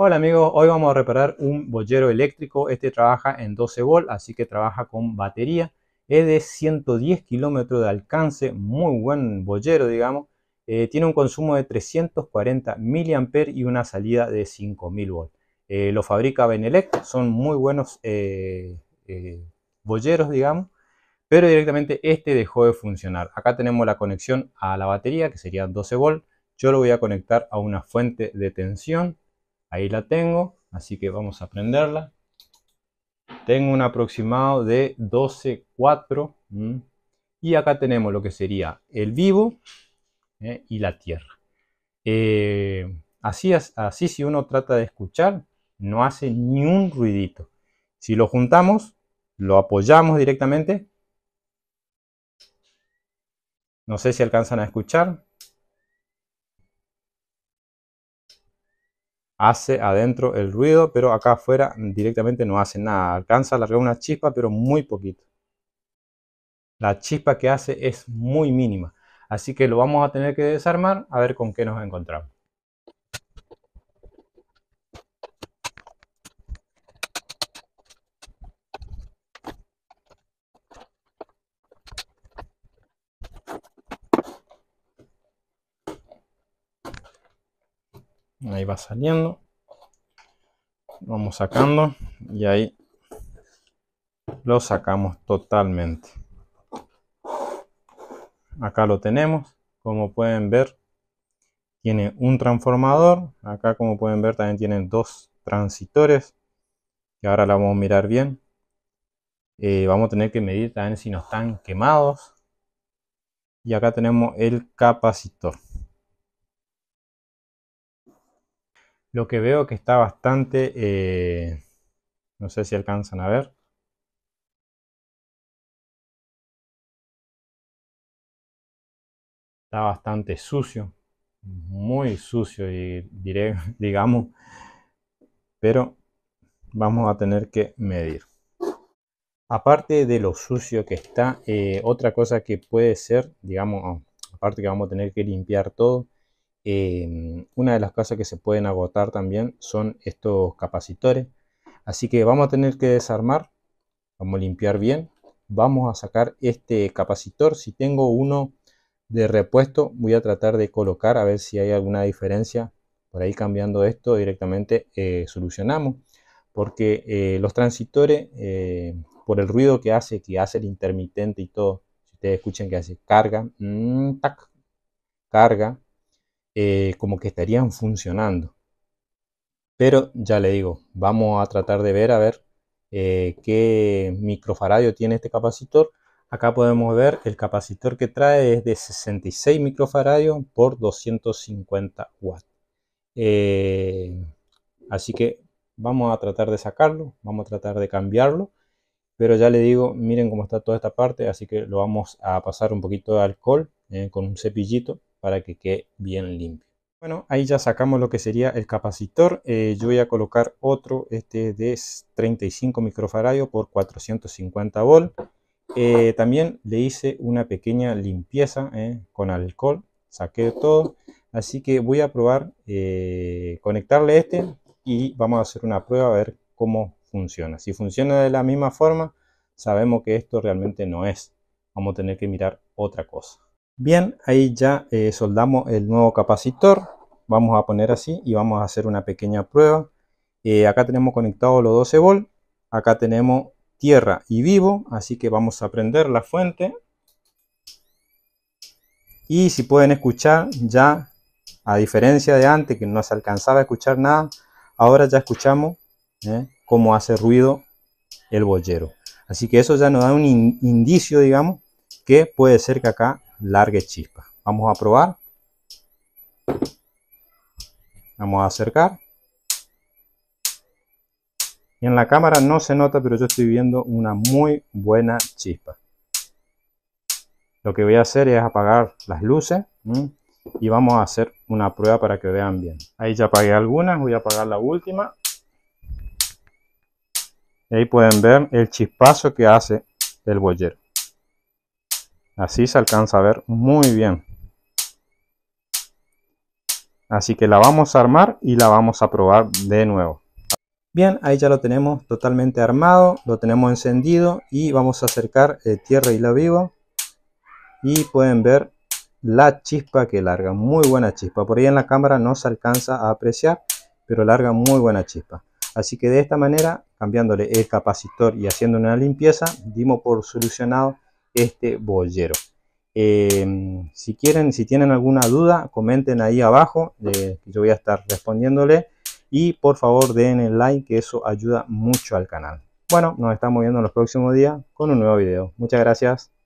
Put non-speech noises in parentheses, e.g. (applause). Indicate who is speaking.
Speaker 1: Hola amigos, hoy vamos a reparar un bollero eléctrico, este trabaja en 12 volt, así que trabaja con batería, es de 110 kilómetros de alcance, muy buen bollero digamos, eh, tiene un consumo de 340 mA y una salida de 5000 volts. Eh, lo fabrica Benelec, son muy buenos eh, eh bolleros digamos, pero directamente este dejó de funcionar. Acá tenemos la conexión a la batería que sería 12 volt, yo lo voy a conectar a una fuente de tensión Ahí la tengo, así que vamos a prenderla. Tengo un aproximado de 12.4 4, y acá tenemos lo que sería el vivo ¿eh? y la tierra. Eh, así, así si uno trata de escuchar, no hace ni un ruidito. Si lo juntamos, lo apoyamos directamente. No sé si alcanzan a escuchar. hace adentro el ruido, pero acá afuera directamente no hace nada. Alcanza a una chispa, pero muy poquito. La chispa que hace es muy mínima. Así que lo vamos a tener que desarmar a ver con qué nos encontramos. ahí va saliendo vamos sacando y ahí lo sacamos totalmente acá lo tenemos como pueden ver tiene un transformador acá como pueden ver también tienen dos transitores y ahora la vamos a mirar bien eh, vamos a tener que medir también si no están quemados y acá tenemos el capacitor Lo que veo que está bastante... Eh, no sé si alcanzan a ver. Está bastante sucio. Muy sucio, y (laughs) digamos. Pero vamos a tener que medir. Aparte de lo sucio que está, eh, otra cosa que puede ser, digamos, aparte que vamos a tener que limpiar todo, Em, una de las cosas que se pueden agotar también son estos capacitores. Así que vamos a tener que desarmar, vamos a limpiar bien, vamos a sacar este capacitor. Si tengo uno de repuesto, voy a tratar de colocar a ver si hay alguna diferencia. Por ahí cambiando esto directamente eh, solucionamos. Porque eh, los transitores, eh, por el ruido que hace, que hace el intermitente y todo, si ustedes escuchan que hace carga, mm, tac, carga, eh, como que estarían funcionando. Pero ya le digo, vamos a tratar de ver a ver eh, qué microfaradio tiene este capacitor. Acá podemos ver el capacitor que trae es de 66 microfaradios por 250 watts. Eh, así que vamos a tratar de sacarlo, vamos a tratar de cambiarlo. Pero ya le digo, miren cómo está toda esta parte, así que lo vamos a pasar un poquito de alcohol con un cepillito para que quede bien limpio. Bueno, ahí ya sacamos lo que sería el capacitor. Eh, yo voy a colocar otro, este de 35 microfaradios por 450 volt. Eh, también le hice una pequeña limpieza eh, con alcohol, saqué todo. Así que voy a probar conectarle este y vamos a hacer una prueba a ver cómo funciona. Si funciona de la misma forma, sabemos que esto realmente no es. Vamos a tener que mirar otra cosa. Bien, ahí ya eh, soldamos el nuevo capacitor. Vamos a poner así y vamos a hacer una pequeña prueba. Eh, acá tenemos conectado los 12 volt. Acá tenemos tierra y vivo. Así que vamos a prender la fuente. Y si pueden escuchar ya, a diferencia de antes que no se alcanzaba a escuchar nada, ahora ya escuchamos ¿eh? cómo hace ruido el bollero. Así que eso ya nos da un indicio, digamos, que puede ser que acá larga chispa. Vamos a probar. Vamos a acercar. Y en la cámara no se nota, pero yo estoy viendo una muy buena chispa. Lo que voy a hacer es apagar las luces y vamos a hacer una prueba para que vean bien. Ahí ya apagué algunas, voy a apagar la última. Y ahí pueden ver el chispazo que hace el bollero. Así se alcanza a ver muy bien. Así que la vamos a armar y la vamos a probar de nuevo. Bien, ahí ya lo tenemos totalmente armado, lo tenemos encendido y vamos a acercar el tierra y la vivo Y pueden ver la chispa que larga, muy buena chispa. Por ahí en la cámara no se alcanza a apreciar, pero larga muy buena chispa. Así que de esta manera, cambiándole el capacitor y haciendo una limpieza, dimos por solucionado este bollero. Eh, si quieren, si tienen alguna duda, comenten ahí abajo, eh, yo voy a estar respondiéndole. Y por favor den el like, que eso ayuda mucho al canal. Bueno, nos estamos viendo en los próximos días con un nuevo video. Muchas gracias.